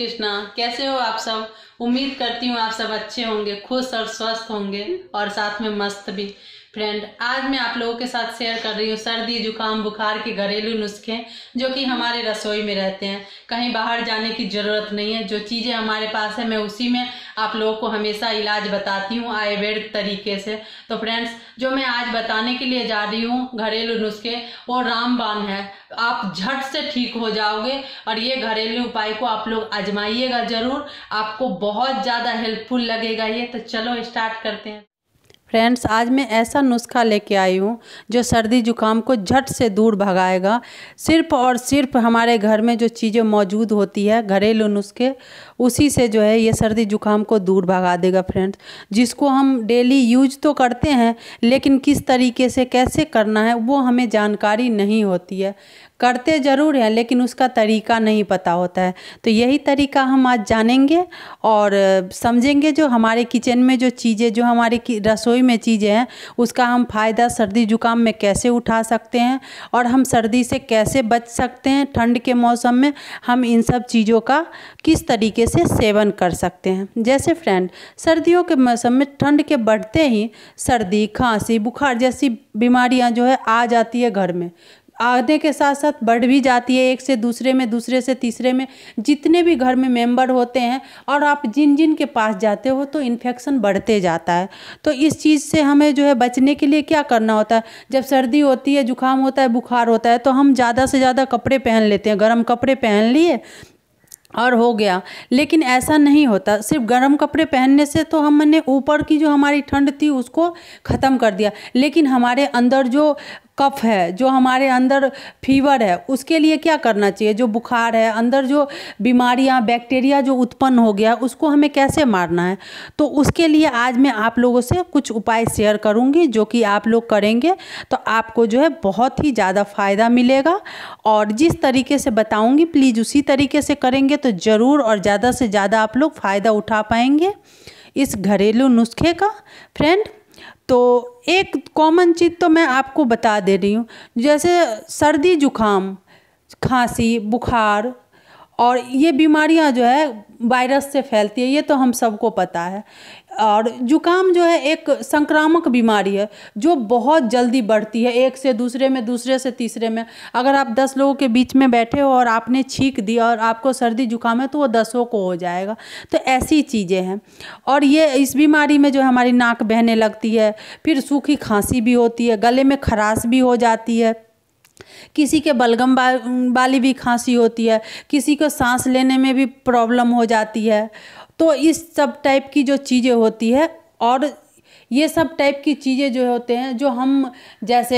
कृष्णा कैसे हो आप सब उम्मीद करती हूँ आप सब अच्छे होंगे खुश और स्वस्थ होंगे और साथ में मस्त भी फ्रेंड आज मैं आप लोगों के साथ शेयर कर रही हूँ सर्दी जुकाम बुखार के घरेलू नुस्खे जो कि हमारे रसोई में रहते हैं कहीं बाहर जाने की ज़रूरत नहीं है जो चीज़ें हमारे पास है मैं उसी में आप लोगों को हमेशा इलाज बताती हूँ आयुर्वेद तरीके से तो फ्रेंड्स जो मैं आज बताने के लिए जा रही हूँ घरेलू नुस्खे वो रामबान है आप झट से ठीक हो जाओगे और ये घरेलू उपाय को आप लोग आजमाइएगा ज़रूर आपको बहुत ज़्यादा हेल्पफुल लगेगा ये तो चलो स्टार्ट करते हैं फ्रेंड्स आज मैं ऐसा नुस्खा लेके आई हूँ जो सर्दी जुकाम को झट से दूर भगाएगा सिर्फ और सिर्फ हमारे घर में जो चीज़ें मौजूद होती है घरेलू नुस्खे उसी से जो है ये सर्दी जुकाम को दूर भगा देगा फ्रेंड्स जिसको हम डेली यूज तो करते हैं लेकिन किस तरीके से कैसे करना है वो हमें जानकारी नहीं होती है करते ज़रूर हैं लेकिन उसका तरीका नहीं पता होता है तो यही तरीका हम आज जानेंगे और समझेंगे जो हमारे किचन में जो चीज़ें जो हमारे रसोई में चीज़ें हैं उसका हम फ़ायदा सर्दी ज़ुकाम में कैसे उठा सकते हैं और हम सर्दी से कैसे बच सकते हैं ठंड के मौसम में हम इन सब चीज़ों का किस तरीके से सेवन कर सकते हैं जैसे फ्रेंड सर्दियों के मौसम में ठंड के बढ़ते ही सर्दी खांसी बुखार जैसी बीमारियां जो है आ जाती है घर में आने के साथ साथ बढ़ भी जाती है एक से दूसरे में दूसरे से तीसरे में जितने भी घर में मेंबर होते हैं और आप जिन जिन के पास जाते हो तो इन्फेक्शन बढ़ते जाता है तो इस चीज़ से हमें जो है बचने के लिए क्या करना होता है जब सर्दी होती है जुकाम होता है बुखार होता है तो हम ज़्यादा से ज़्यादा कपड़े पहन लेते हैं गर्म कपड़े पहन लिए और हो गया लेकिन ऐसा नहीं होता सिर्फ गर्म कपड़े पहनने से तो हमने ऊपर की जो हमारी ठंड थी उसको ख़त्म कर दिया लेकिन हमारे अंदर जो कफ है जो हमारे अंदर फीवर है उसके लिए क्या करना चाहिए जो बुखार है अंदर जो बीमारियां बैक्टीरिया जो उत्पन्न हो गया उसको हमें कैसे मारना है तो उसके लिए आज मैं आप लोगों से कुछ उपाय शेयर करूंगी जो कि आप लोग करेंगे तो आपको जो है बहुत ही ज़्यादा फ़ायदा मिलेगा और जिस तरीके से बताऊँगी प्लीज़ उसी तरीके से करेंगे तो ज़रूर और ज़्यादा से ज़्यादा आप लोग फ़ायदा उठा पाएंगे इस घरेलू नुस्खे का फ्रेंड तो एक कॉमन चीज़ तो मैं आपको बता दे रही हूँ जैसे सर्दी जुकाम खांसी बुखार और ये बीमारियां जो है वायरस से फैलती है ये तो हम सबको पता है और जुकाम जो है एक संक्रामक बीमारी है जो बहुत जल्दी बढ़ती है एक से दूसरे में दूसरे से तीसरे में अगर आप दस लोगों के बीच में बैठे हो और आपने छींक दी और आपको सर्दी जुकाम है तो वो दसों को हो जाएगा तो ऐसी चीज़ें हैं और ये इस बीमारी में जो हमारी नाक बहने लगती है फिर सूखी खांसी भी होती है गले में खराश भी हो जाती है किसी के बलगम वाली भी खांसी होती है किसी को सांस लेने में भी प्रॉब्लम हो जाती है तो इस सब टाइप की जो चीज़ें होती है और ये सब टाइप की चीज़ें जो होते हैं जो हम जैसे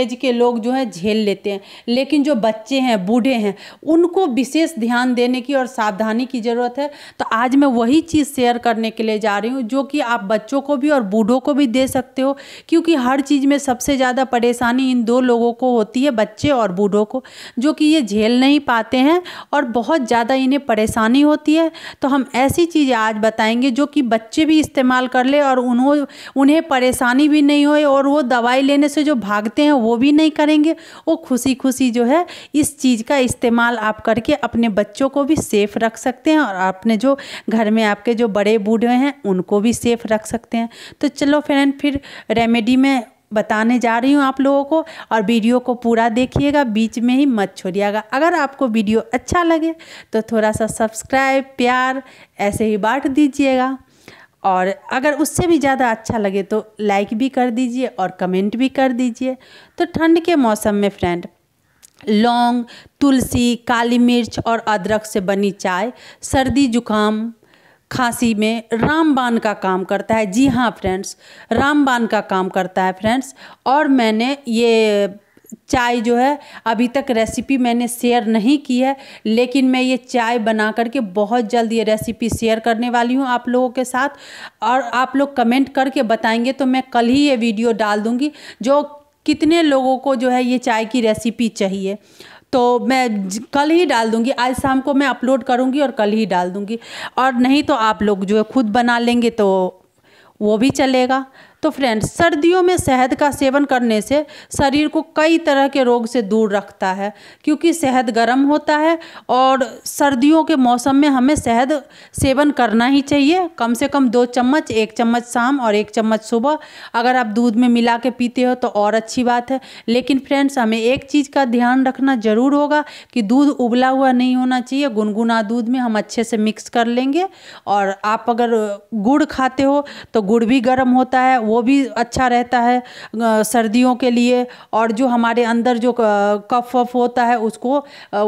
एज के लोग जो हैं झेल लेते हैं लेकिन जो बच्चे हैं बूढ़े हैं उनको विशेष ध्यान देने की और सावधानी की ज़रूरत है तो आज मैं वही चीज़ शेयर करने के लिए जा रही हूँ जो कि आप बच्चों को भी और बूढ़ों को भी दे सकते हो क्योंकि हर चीज़ में सबसे ज़्यादा परेशानी इन दो लोगों को होती है बच्चे और बूढ़ों को जो कि ये झेल नहीं पाते हैं और बहुत ज़्यादा इन्हें परेशानी होती है तो हम ऐसी चीज़ें आज बताएंगे जो कि बच्चे भी इस्तेमाल कर ले और उन्हों उन्हें परेशानी भी नहीं होए और वो दवाई लेने से जो भागते हैं वो भी नहीं करेंगे वो खुशी खुशी जो है इस चीज़ का इस्तेमाल आप करके अपने बच्चों को भी सेफ़ रख सकते हैं और अपने जो घर में आपके जो बड़े बूढ़े हैं उनको भी सेफ़ रख सकते हैं तो चलो फ्रेंड फिर रेमेडी में बताने जा रही हूँ आप लोगों को और वीडियो को पूरा देखिएगा बीच में ही मत छोड़िएगा अगर आपको वीडियो अच्छा लगे तो थोड़ा सा सब्सक्राइब प्यार ऐसे ही बांट दीजिएगा और अगर उससे भी ज़्यादा अच्छा लगे तो लाइक भी कर दीजिए और कमेंट भी कर दीजिए तो ठंड के मौसम में फ्रेंड लौंग तुलसी काली मिर्च और अदरक से बनी चाय सर्दी जुकाम खांसी में रामबान का काम करता है जी हाँ फ्रेंड्स रामबान का काम करता है फ्रेंड्स और मैंने ये चाय जो है अभी तक रेसिपी मैंने शेयर नहीं की है लेकिन मैं ये चाय बना करके बहुत जल्द ये रेसिपी शेयर करने वाली हूँ आप लोगों के साथ और आप लोग कमेंट करके बताएंगे तो मैं कल ही ये वीडियो डाल दूँगी जो कितने लोगों को जो है ये चाय की रेसिपी चाहिए तो मैं कल ही डाल दूंगी आज शाम को मैं अपलोड करूंगी और कल ही डाल दूंगी और नहीं तो आप लोग जो है खुद बना लेंगे तो वो भी चलेगा तो फ्रेंड्स सर्दियों में शहद का सेवन करने से शरीर को कई तरह के रोग से दूर रखता है क्योंकि शहद गर्म होता है और सर्दियों के मौसम में हमें शहद सेवन करना ही चाहिए कम से कम दो चम्मच एक चम्मच शाम और एक चम्मच सुबह अगर आप दूध में मिला के पीते हो तो और अच्छी बात है लेकिन फ्रेंड्स हमें एक चीज़ का ध्यान रखना ज़रूर होगा कि दूध उबला हुआ नहीं होना चाहिए गुनगुना दूध में हम अच्छे से मिक्स कर लेंगे और आप अगर गुड़ खाते हो तो गुड़ भी गर्म होता है वो भी अच्छा रहता है सर्दियों के लिए और जो हमारे अंदर जो कफ वफ होता है उसको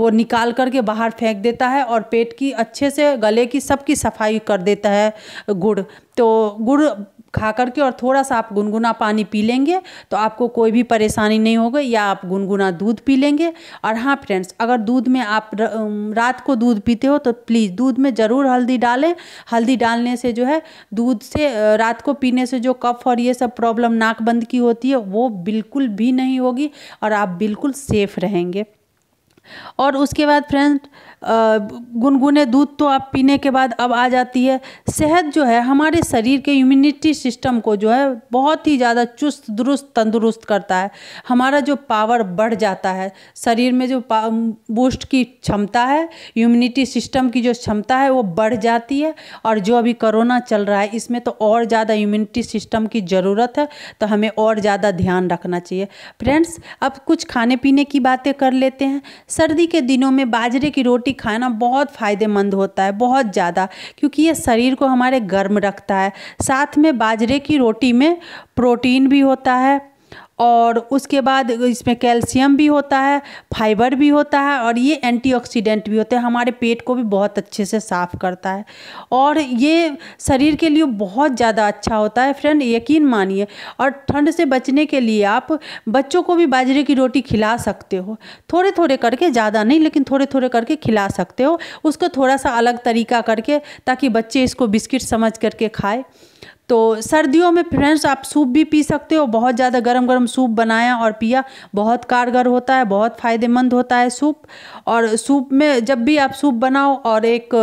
वो निकाल करके बाहर फेंक देता है और पेट की अच्छे से गले की सबकी सफाई कर देता है गुड़ तो गुड़ खा करके और थोड़ा सा आप गुनगुना पानी पी लेंगे तो आपको कोई भी परेशानी नहीं होगी या आप गुनगुना दूध पी लेंगे और हाँ फ्रेंड्स अगर दूध में आप रात को दूध पीते हो तो प्लीज़ दूध में ज़रूर हल्दी डालें हल्दी डालने से जो है दूध से रात को पीने से जो कफ और ये सब प्रॉब्लम नाक बंद की होती है वो बिल्कुल भी नहीं होगी और आप बिल्कुल सेफ़ रहेंगे और उसके बाद फ्रेंड गुनगुने दूध तो आप पीने के बाद अब आ जाती है सेहत जो है हमारे शरीर के इम्यूनिटी सिस्टम को जो है बहुत ही ज़्यादा चुस्त दुरुस्त तंदुरुस्त करता है हमारा जो पावर बढ़ जाता है शरीर में जो बूस्ट की क्षमता है इम्यूनिटी सिस्टम की जो क्षमता है वो बढ़ जाती है और जो अभी कोरोना चल रहा है इसमें तो और ज़्यादा इम्यूनिटी सिस्टम की ज़रूरत है तो हमें और ज़्यादा ध्यान रखना चाहिए फ्रेंड्स अब कुछ खाने पीने की बातें कर लेते हैं सर्दी के दिनों में बाजरे की रोटी खाना बहुत फ़ायदेमंद होता है बहुत ज़्यादा क्योंकि ये शरीर को हमारे गर्म रखता है साथ में बाजरे की रोटी में प्रोटीन भी होता है और उसके बाद इसमें कैल्शियम भी होता है फाइबर भी होता है और ये एंटीऑक्सीडेंट भी होते हैं हमारे पेट को भी बहुत अच्छे से साफ़ करता है और ये शरीर के लिए बहुत ज़्यादा अच्छा होता है फ्रेंड यकीन मानिए और ठंड से बचने के लिए आप बच्चों को भी बाजरे की रोटी खिला सकते हो थोड़े थोड़े करके ज़्यादा नहीं लेकिन थोड़े थोड़े करके खिला सकते हो उसको थोड़ा सा अलग तरीका करके ताकि बच्चे इसको बिस्किट समझ करके खाए तो सर्दियों में फ्रेंड्स आप सूप भी पी सकते हो बहुत ज़्यादा गर्म गर्म सूप बनाया और पिया बहुत कारगर होता है बहुत फ़ायदेमंद होता है सूप और सूप में जब भी आप सूप बनाओ और एक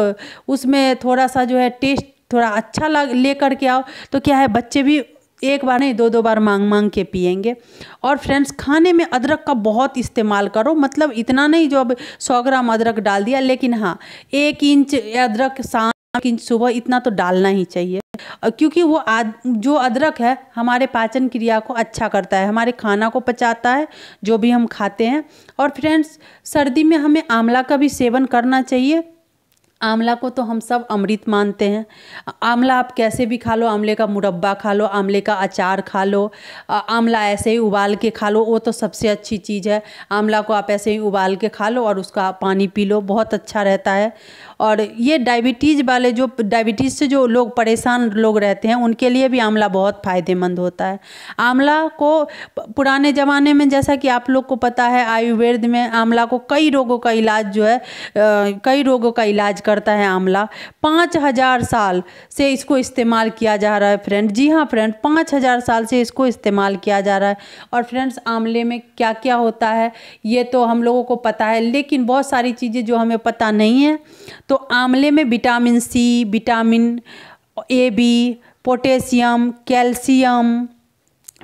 उसमें थोड़ा सा जो है टेस्ट थोड़ा अच्छा लग ले करके आओ तो क्या है बच्चे भी एक बार नहीं दो दो बार मांग मांग के पियेंगे और फ्रेंड्स खाने में अदरक का बहुत इस्तेमाल करो मतलब इतना नहीं जो अब सौ ग्राम अदरक डाल दिया लेकिन हाँ एक इंच अदरक सा लेकिन सुबह इतना तो डालना ही चाहिए क्योंकि वो आद जो अदरक है हमारे पाचन क्रिया को अच्छा करता है हमारे खाना को पचाता है जो भी हम खाते हैं और फ्रेंड्स सर्दी में हमें आंवला का भी सेवन करना चाहिए आंवला को तो हम सब अमृत मानते हैं आंवला आप कैसे भी खा लो आंवले का मुरब्बा खा लो आंवले का अचार खा लो आंवला ऐसे ही उबाल के खा लो वो तो सबसे अच्छी चीज़ है आंवला को आप ऐसे ही उबाल के खा लो और उसका पानी पी लो बहुत अच्छा रहता है और ये डायबिटीज़ वाले जो डायबिटीज़ से जो लोग परेशान लोग रहते हैं उनके लिए भी आंवला बहुत फ़ायदेमंद होता है आंवला को पुराने ज़माने में जैसा कि आप लोग को पता है आयुर्वेद में आंवला को कई रोगों का इलाज जो है आ, कई रोगों का इलाज करता है आंवला पाँच हज़ार साल से इसको इस्तेमाल किया जा रहा है फ्रेंड जी हाँ फ्रेंड पाँच हज़ार साल से इसको इस्तेमाल किया जा रहा है और फ्रेंड्स आंवले में क्या क्या होता है ये तो हम लोगों को पता है लेकिन बहुत सारी चीज़ें जो हमें पता नहीं है तो आंवले में vitamin C vitamin A B potassium calcium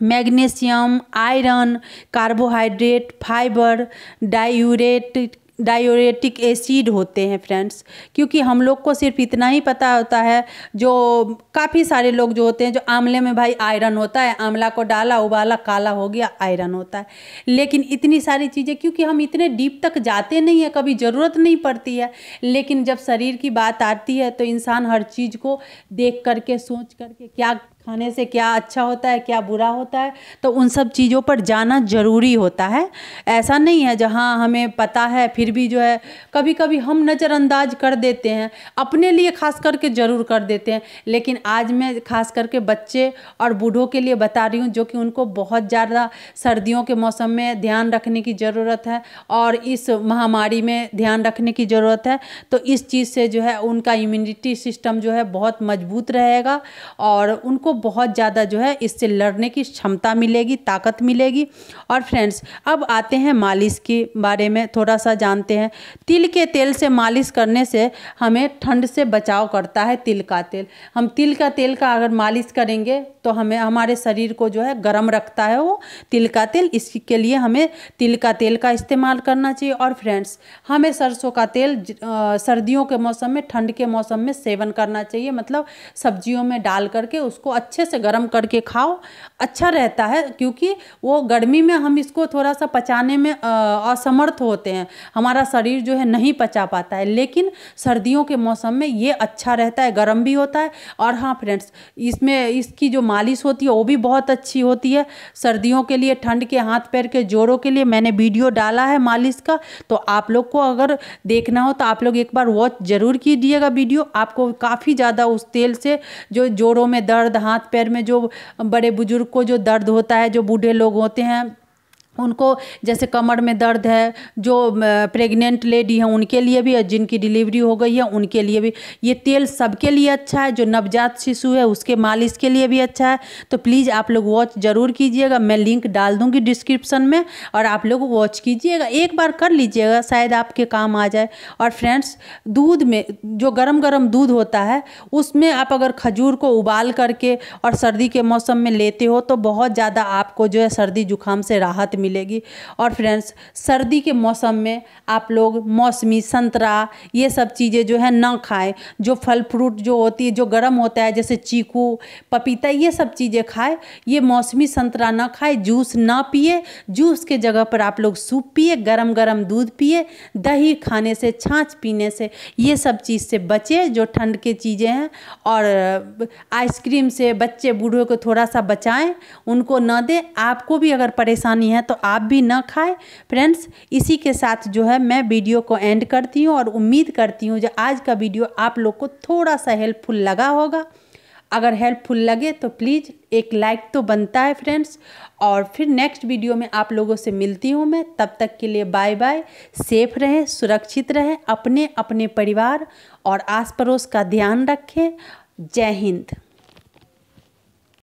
magnesium iron carbohydrate fibre diuretic diuretic acid होते हैं फ्रेंड्स क्योंकि हम लोग को सिर्फ इतना ही पता होता है जो काफ़ी सारे लोग जो होते हैं जो आंवले में भाई आयरन होता है आंवला को डाला उबाला काला हो गया आयरन होता है लेकिन इतनी सारी चीज़ें क्योंकि हम इतने डीप तक जाते नहीं हैं कभी ज़रूरत नहीं पड़ती है लेकिन जब शरीर की बात आती है तो इंसान हर चीज़ को देख करके सोच करके क्या खाने से क्या अच्छा होता है क्या बुरा होता है तो उन सब चीज़ों पर जाना ज़रूरी होता है ऐसा नहीं है जहाँ हमें पता है फिर भी जो है कभी कभी हम नज़रअंदाज कर देते हैं अपने लिए खास करके ज़रूर कर देते हैं लेकिन आज मैं खास करके बच्चे और बूढ़ों के लिए बता रही हूँ जो कि उनको बहुत ज़्यादा सर्दियों के मौसम में ध्यान रखने की ज़रूरत है और इस महामारी में ध्यान रखने की ज़रूरत है तो इस चीज़ से जो है उनका इम्यूनिटी सिस्टम जो है बहुत मजबूत रहेगा और उनको बहुत ज़्यादा जो है इससे लड़ने की क्षमता मिलेगी ताकत मिलेगी और फ्रेंड्स अब आते हैं मालिश के बारे में थोड़ा सा जानते हैं तिल के तेल से मालिश करने से हमें ठंड से बचाव करता है तिल का तेल हम तिल का तेल का अगर मालिश करेंगे तो हमें हमारे शरीर को जो है गर्म रखता है वो तिल का तेल इसके लिए हमें तिल का तेल का इस्तेमाल करना चाहिए और फ्रेंड्स हमें सरसों का तेल सर्दियों के मौसम में ठंड के मौसम में सेवन करना चाहिए मतलब सब्जियों में डाल करके उसको अच्छे से गर्म करके खाओ अच्छा रहता है क्योंकि वो गर्मी में हम इसको थोड़ा सा पचाने में असमर्थ होते हैं हमारा शरीर जो है नहीं पचा पाता है लेकिन सर्दियों के मौसम में ये अच्छा रहता है गर्म भी होता है और हाँ फ्रेंड्स इसमें इसकी जो मालिश होती है वो भी बहुत अच्छी होती है सर्दियों के लिए ठंड के हाथ पैर के जोड़ों के लिए मैंने वीडियो डाला है मालिश का तो आप लोग को अगर देखना हो तो आप लोग एक बार वॉच ज़रूर कीजिएगा वीडियो आपको काफ़ी ज़्यादा उस तेल से जो जोड़ों में दर्द हाथ हाथ पैर में जो बड़े बुजुर्ग को जो दर्द होता है जो बूढ़े लोग होते हैं उनको जैसे कमर में दर्द है जो प्रेग्नेंट लेडी हैं उनके लिए भी और जिनकी डिलीवरी हो गई है उनके लिए भी ये तेल सबके लिए अच्छा है जो नवजात शिशु है उसके मालिश के लिए भी अच्छा है तो प्लीज़ आप लोग वॉच ज़रूर कीजिएगा मैं लिंक डाल दूँगी डिस्क्रिप्सन में और आप लोग वॉच कीजिएगा एक बार कर लीजिएगा शायद आपके काम आ जाए और फ्रेंड्स दूध में जो गर्म गर्म दूध होता है उसमें आप अगर खजूर को उबाल करके और सर्दी के मौसम में लेते हो तो बहुत ज़्यादा आपको जो है सर्दी जुकाम से राहत मिल मिलेगी और फ्रेंड्स सर्दी के मौसम में आप लोग मौसमी संतरा ये सब चीज़ें जो है ना खाएं जो फल फ्रूट जो होती है जो गर्म होता है जैसे चीकू पपीता ये सब चीज़ें खाएं ये मौसमी संतरा ना खाएं जूस ना पिए जूस के जगह पर आप लोग सूप पिए गरम गरम दूध पिए दही खाने से छाछ पीने से ये सब चीज़ से बचे जो ठंड के चीज़ें हैं और आइसक्रीम से बच्चे बूढ़ों को थोड़ा सा बचाएं उनको ना दें आपको भी अगर परेशानी है तो आप भी ना खाएं फ्रेंड्स इसी के साथ जो है मैं वीडियो को एंड करती हूँ और उम्मीद करती हूँ जो आज का वीडियो आप लोग को थोड़ा सा हेल्पफुल लगा होगा अगर हेल्पफुल लगे तो प्लीज़ एक लाइक तो बनता है फ्रेंड्स और फिर नेक्स्ट वीडियो में आप लोगों से मिलती हूँ मैं तब तक के लिए बाय बाय सेफ रहें सुरक्षित रहें अपने अपने परिवार और आस पड़ोस का ध्यान रखें जय हिंद